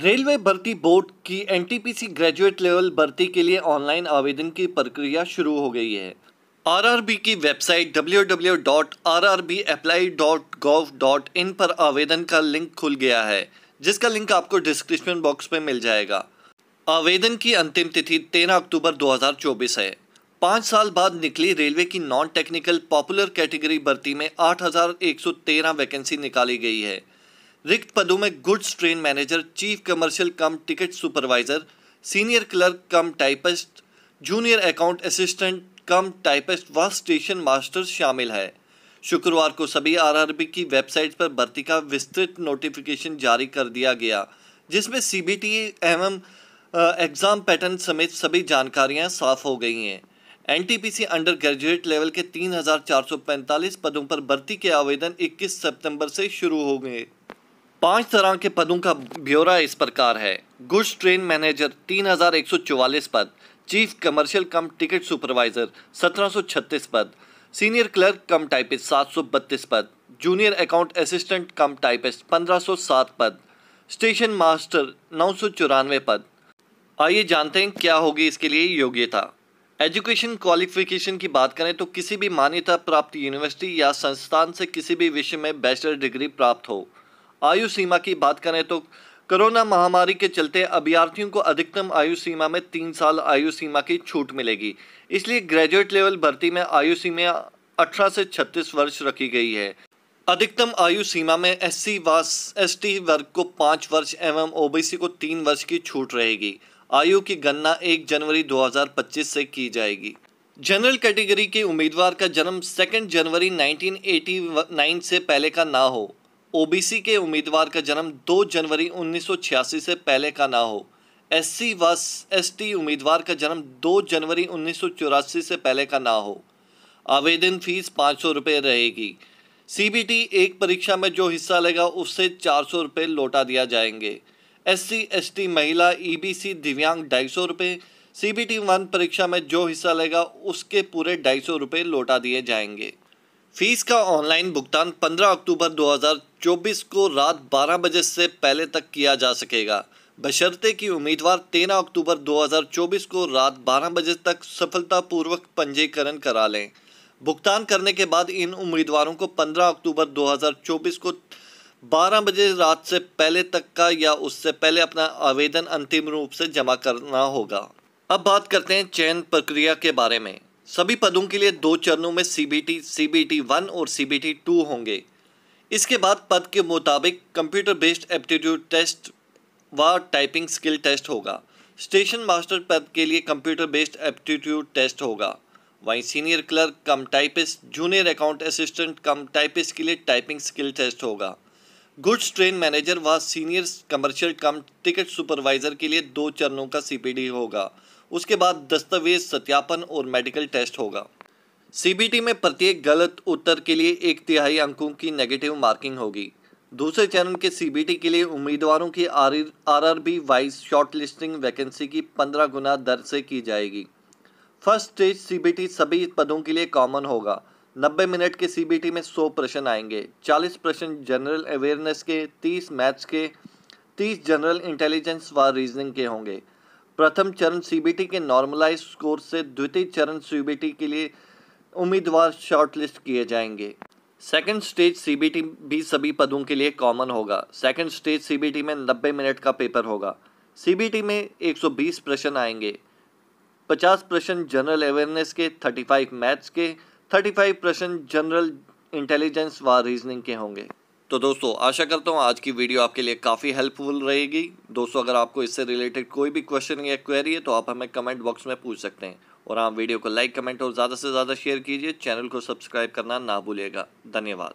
railway भर्ती board की NTPC graduate level भर्ती के लिए ऑनलाइन आवेदन की प्रक्रिया शुरू हो गई है आरआरबी की वेबसाइट www.rrbapply.gov.in पर आवेदन का लिंक खुल गया है जिसका लिंक आपको डिस्क्रिप्शन बॉक्स में मिल जाएगा आवेदन की अंतिम तिथि 13 अक्टूबर 2024 है पाँच साल बाद निकली रेलवे की नॉन टेक्निकल पॉपुलर कैटेगरी भर्ती में 8,113 वैकेंसी निकाली गई है रिक्त पदों में goods train manager chief commercial cum ticket supervisor senior clerk cum typist junior account assistant cum typist व स्टेशन मास्टर शामिल है शुक्रवार को सभी आरआरबी की वेबसाइट पर भर्ती का विस्तृत नोटिफिकेशन जारी कर दिया गया जिसमें सीबीटी एवं एग्ज़ाम पैटर्न समेत सभी जानकारियां साफ हो गई हैं एनटीपीसी अंडर ग्रेजुएट लेवल के 3445 पदों पर भर्ती के आवेदन 21 सितंबर से शुरू होंगे पांच तरह के पदों का ब्यौरा इस प्रकार है गुड्स ट्रेन मैनेजर तीन हजार एक सौ चौवालीस पद chief commercial cum ticket supervisor सत्रह सौ छत्तीस पद सीनियर क्लर्क कम टाइपिस्ट सात सौ बत्तीस पद junior account assistant cum typist पंद्रह सौ सात पद स्टेशन मास्टर नौ सौ चौरानवे पद आइए जानते हैं क्या होगी इसके लिए योग्यता एजुकेशन क्वालिफिकेशन की बात करें तो किसी भी मान्यता प्राप्त यूनिवर्सिटी या संस्थान से किसी भी विषय में बैचलर डिग्री प्राप्त हो आयु सीमा की बात करें तो कोरोना महामारी के चलते अभ्यर्थियों को अधिकतम आयु सीमा में तीन साल आयु सीमा की छूट मिलेगी इसलिए ग्रेजुएट लेवल भर्ती में आयु सीमा अठारह से छत्तीस वर्ष रखी गई है अधिकतम आयु सीमा में एस सी एस टी वर्ग को पाँच वर्ष एवं ओबीसी को तीन वर्ष की छूट रहेगी आयु की गणना 1 जनवरी 2025 से की जाएगी जनरल कैटेगरी के उम्मीदवार का जन्म 2 जनवरी 1989 से पहले का ना हो ओबीसी के उम्मीदवार का जन्म 2 जनवरी 1986 से पहले का ना हो एससी व एसटी उम्मीदवार का जन्म 2 जनवरी 1984 से पहले का ना हो आवेदन फीस पाँच सौ रुपये रहेगी सीबीटी एक परीक्षा में जो हिस्सा लेगा उससे चार सौ रुपये लौटा दिया जाएंगे एससी एसटी महिला ईबीसी दिव्यांग ढाई सौ रुपये सी बी टी वन परीक्षा में जो हिस्सा लेगा उसके पूरे ढाई सौ रुपये लौटा दिए जाएंगे फीस का ऑनलाइन भुगतान 15 अक्टूबर 2024 को रात 12 बजे से पहले तक किया जा सकेगा बशर्ते कि उम्मीदवार 13 अक्टूबर 2024 को रात 12 बजे तक सफलतापूर्वक पंजीकरण करा लें भुगतान करने के बाद इन उम्मीदवारों को 15 अक्टूबर 2024 को 12 बजे रात से पहले तक का या उससे पहले अपना आवेदन अंतिम रूप से जमा करना होगा अब बात करते हैं चयन प्रक्रिया के बारे में सभी पदों के लिए दो चरणों में सीबीटी सीबीटी वन और सीबीटी टू होंगे इसके बाद पद के मुताबिक कंप्यूटर बेस्ड एप्टीट्यूड टेस्ट व टाइपिंग स्किल टेस्ट होगा स्टेशन मास्टर पद के लिए कंप्यूटर बेस्ड एप्टीट्यूड टेस्ट होगा वहीं senior clerk cum typist junior account assistant cum typist के लिए टाइपिंग स्किल टेस्ट होगा गुड्स ट्रेन मैनेजर व senior commercial cum ticket supervisor के लिए दो चरणों का सीपीडी होगा उसके बाद दस्तावेज सत्यापन और मेडिकल टेस्ट होगा सीबीटी में प्रत्येक गलत उत्तर के लिए एक तिहाई अंकों की नेगेटिव मार्किंग होगी दूसरे चरण के सीबीटी के लिए उम्मीदवारों की R R B wise shortlisting vacancy की पंद्रह गुना दर से की जाएगी फर्स्ट स्टेज सीबीटी सभी पदों के लिए कॉमन होगा नब्बे मिनट के सीबीटी में सौ प्रश्न आएंगे चालीस प्रश्न जनरल अवेयरनेस के तीस मैथ्स के तीस जनरल इंटेलिजेंस व रीजनिंग के होंगे प्रथम चरण सीबीटी के नॉर्मलाइज स्कोर से द्वितीय चरण सीबीटी के लिए उम्मीदवार शॉर्टलिस्ट किए जाएंगे सेकंड स्टेज सीबीटी भी सभी पदों के लिए कॉमन होगा सेकंड स्टेज सीबीटी में 90 मिनट का पेपर होगा सीबीटी में 120 प्रश्न आएंगे 50 प्रश्न जनरल अवेयरनेस के 35 मैथ्स के 35 प्रश्न जनरल इंटेलिजेंस व रीजनिंग के होंगे तो दोस्तों आशा करता हूँ आज की वीडियो आपके लिए काफ़ी हेल्पफुल रहेगी दोस्तों अगर आपको इससे रिलेटेड कोई भी क्वेश्चन या क्वेरी है तो आप हमें कमेंट बॉक्स में पूछ सकते हैं और आप हाँ, वीडियो को लाइक कमेंट और ज़्यादा से ज़्यादा शेयर कीजिए चैनल को सब्सक्राइब करना ना भूलिएगा धन्यवाद